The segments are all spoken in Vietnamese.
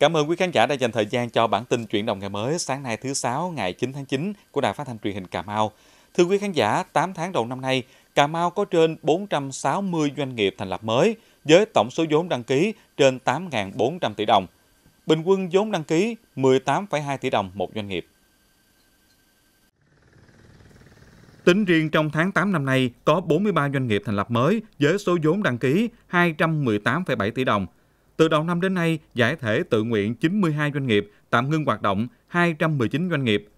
Cảm ơn quý khán giả đã dành thời gian cho bản tin chuyển động ngày mới sáng nay thứ Sáu ngày 9 tháng 9 của Đài Phát thanh truyền hình Cà Mau. Thưa quý khán giả, 8 tháng đầu năm nay, Cà Mau có trên 460 doanh nghiệp thành lập mới với tổng số vốn đăng ký trên 8.400 tỷ đồng. Bình quân vốn đăng ký 18,2 tỷ đồng một doanh nghiệp. Tính riêng trong tháng 8 năm nay, có 43 doanh nghiệp thành lập mới với số vốn đăng ký 218,7 tỷ đồng, từ đầu năm đến nay, giải thể tự nguyện 92 doanh nghiệp, tạm ngưng hoạt động 219 doanh nghiệp.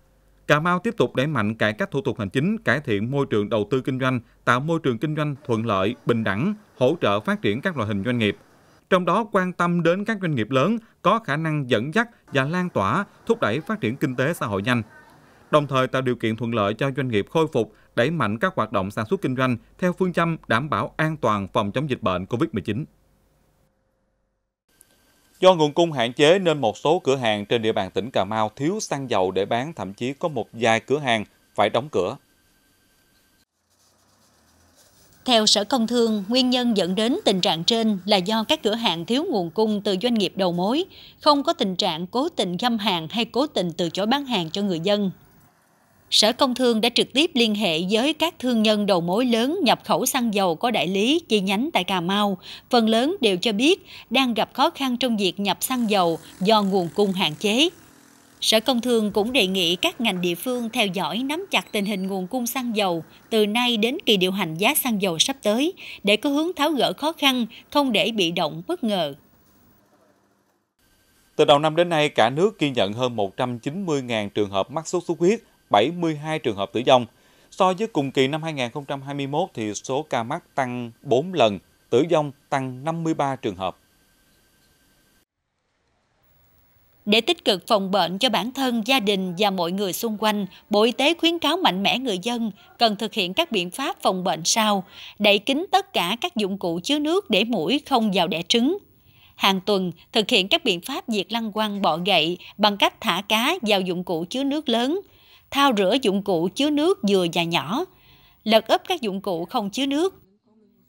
Cà Mau tiếp tục đẩy mạnh cải cách thủ tục hành chính, cải thiện môi trường đầu tư kinh doanh, tạo môi trường kinh doanh thuận lợi, bình đẳng, hỗ trợ phát triển các loại hình doanh nghiệp. Trong đó quan tâm đến các doanh nghiệp lớn có khả năng dẫn dắt và lan tỏa, thúc đẩy phát triển kinh tế xã hội nhanh. Đồng thời tạo điều kiện thuận lợi cho doanh nghiệp khôi phục, đẩy mạnh các hoạt động sản xuất kinh doanh theo phương châm đảm bảo an toàn phòng chống dịch bệnh COVID-19. Do nguồn cung hạn chế nên một số cửa hàng trên địa bàn tỉnh Cà Mau thiếu xăng dầu để bán, thậm chí có một vài cửa hàng phải đóng cửa. Theo Sở Công Thương, nguyên nhân dẫn đến tình trạng trên là do các cửa hàng thiếu nguồn cung từ doanh nghiệp đầu mối, không có tình trạng cố tình găm hàng hay cố tình từ chối bán hàng cho người dân Sở Công Thương đã trực tiếp liên hệ với các thương nhân đầu mối lớn nhập khẩu xăng dầu có đại lý chi nhánh tại Cà Mau. Phần lớn đều cho biết đang gặp khó khăn trong việc nhập xăng dầu do nguồn cung hạn chế. Sở Công Thương cũng đề nghị các ngành địa phương theo dõi nắm chặt tình hình nguồn cung xăng dầu từ nay đến kỳ điều hành giá xăng dầu sắp tới để có hướng tháo gỡ khó khăn, không để bị động bất ngờ. Từ đầu năm đến nay, cả nước ghi nhận hơn 190.000 trường hợp mắc sốt xuất huyết, 72 trường hợp tử vong. So với cùng kỳ năm 2021 thì số ca mắc tăng 4 lần, tử vong tăng 53 trường hợp. Để tích cực phòng bệnh cho bản thân, gia đình và mọi người xung quanh, Bộ Y tế khuyến cáo mạnh mẽ người dân cần thực hiện các biện pháp phòng bệnh sau, đậy kín tất cả các dụng cụ chứa nước để mũi không vào đẻ trứng. Hàng tuần, thực hiện các biện pháp diệt lăng quăng bọ gậy bằng cách thả cá vào dụng cụ chứa nước lớn, thao rửa dụng cụ chứa nước vừa và nhỏ, lật úp các dụng cụ không chứa nước,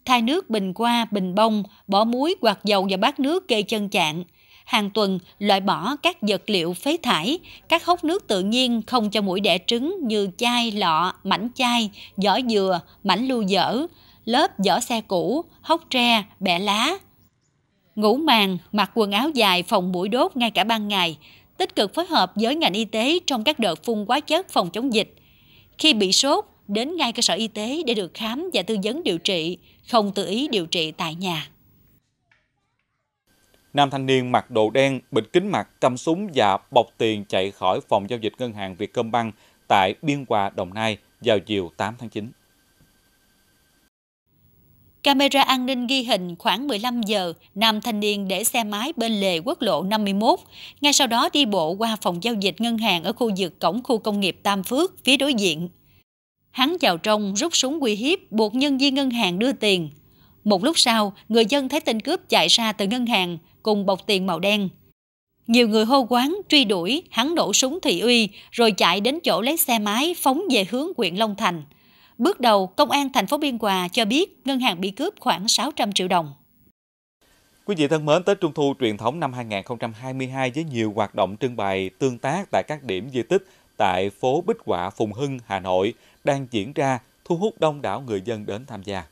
thay nước bình qua, bình bông, bỏ muối hoặc dầu vào bát nước kê chân chạng. Hàng tuần loại bỏ các vật liệu phế thải, các hốc nước tự nhiên không cho mũi đẻ trứng như chai, lọ, mảnh chai, giỏ dừa, mảnh lưu dở, lớp giỏ xe cũ, hốc tre, bẻ lá. Ngủ màng, mặc quần áo dài phòng mũi đốt ngay cả ban ngày, tích cực phối hợp với ngành y tế trong các đợt phun hóa chất phòng chống dịch. Khi bị sốt, đến ngay cơ sở y tế để được khám và tư vấn điều trị, không tự ý điều trị tại nhà. Nam thanh niên mặc đồ đen, bịt kính mặt, cầm súng và bọc tiền chạy khỏi phòng giao dịch ngân hàng Việt Băng tại Biên Hòa, Đồng Nai vào chiều 8 tháng 9. Camera an ninh ghi hình khoảng 15 giờ, nam thanh niên để xe máy bên lề quốc lộ 51, ngay sau đó đi bộ qua phòng giao dịch ngân hàng ở khu vực cổng khu công nghiệp Tam Phước phía đối diện. Hắn vào trong rút súng uy hiếp buộc nhân viên ngân hàng đưa tiền. Một lúc sau, người dân thấy tên cướp chạy ra từ ngân hàng cùng bọc tiền màu đen. Nhiều người hô quán, truy đuổi, hắn nổ súng thị uy, rồi chạy đến chỗ lấy xe máy phóng về hướng huyện Long Thành – Bước đầu, Công an thành phố Biên Hòa cho biết ngân hàng bị cướp khoảng 600 triệu đồng. Quý vị thân mến, Tết Trung Thu truyền thống năm 2022 với nhiều hoạt động trưng bày tương tác tại các điểm di tích tại phố Bích Họa, Phùng Hưng, Hà Nội đang diễn ra thu hút đông đảo người dân đến tham gia.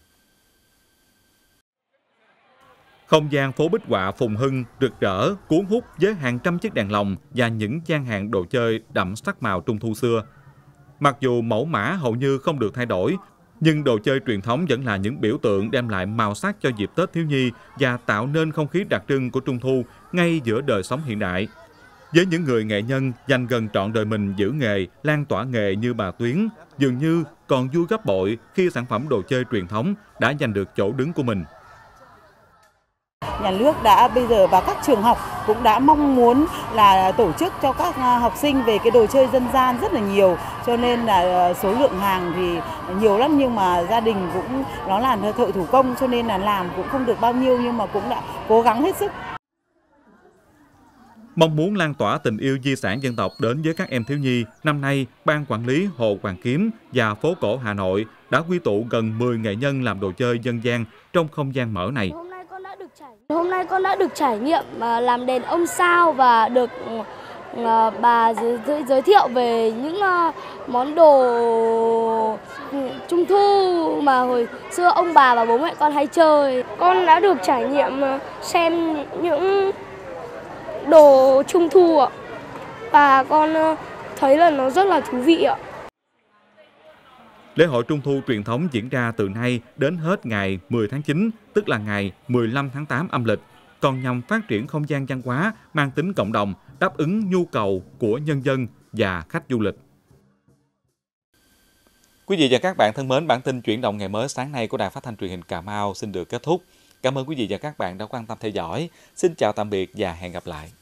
Không gian phố Bích Họa Phùng Hưng rực rỡ, cuốn hút với hàng trăm chiếc đèn lồng và những gian hàng đồ chơi đậm sắc màu trung thu xưa – Mặc dù mẫu mã hầu như không được thay đổi, nhưng đồ chơi truyền thống vẫn là những biểu tượng đem lại màu sắc cho dịp Tết thiếu nhi và tạo nên không khí đặc trưng của Trung Thu ngay giữa đời sống hiện đại. Với những người nghệ nhân dành gần trọn đời mình giữ nghề, lan tỏa nghề như bà Tuyến, dường như còn vui gấp bội khi sản phẩm đồ chơi truyền thống đã giành được chỗ đứng của mình. Nhà nước đã bây giờ và các trường học cũng đã mong muốn là tổ chức cho các à, học sinh về cái đồ chơi dân gian rất là nhiều cho nên là ờ, số lượng hàng thì nhiều lắm nhưng mà gia đình cũng nó là thợ thủ công cho nên là làm cũng không được bao nhiêu nhưng mà cũng đã cố gắng hết sức. Mong muốn lan tỏa tình yêu di sản dân tộc đến với các em thiếu nhi, năm nay, Ban Quản lý Hồ Hoàng Kiếm và Phố Cổ Hà Nội đã quy tụ gần 10 nghệ nhân làm đồ chơi dân gian trong không gian mở này. Hôm nay con đã được trải nghiệm à, làm đèn ông sao và được à, bà giới, giới, thiệu về những à, món đồ ừ, trung thu mà hồi xưa ông bà và bố mẹ con hay chơi. Con đã được trải nghiệm xem những đồ trung thu ạ. Và con thấy là nó rất là thú vị ạ. Lễ hội Trung thu truyền thống diễn ra từ nay đến hết ngày 10 tháng 9, tức là ngày 15 tháng 8 âm lịch, còn nhằm phát triển không gian văn hóa mang tính cộng đồng, đáp ứng nhu cầu của nhân dân và khách du lịch. Quý vị và các bạn thân mến, bản tin chuyển động ngày mới sáng nay của Đài Phát thanh truyền hình Cà Mau xin được kết thúc. Cảm ơn quý vị và các bạn đã quan tâm theo dõi. Xin chào tạm biệt và hẹn gặp lại.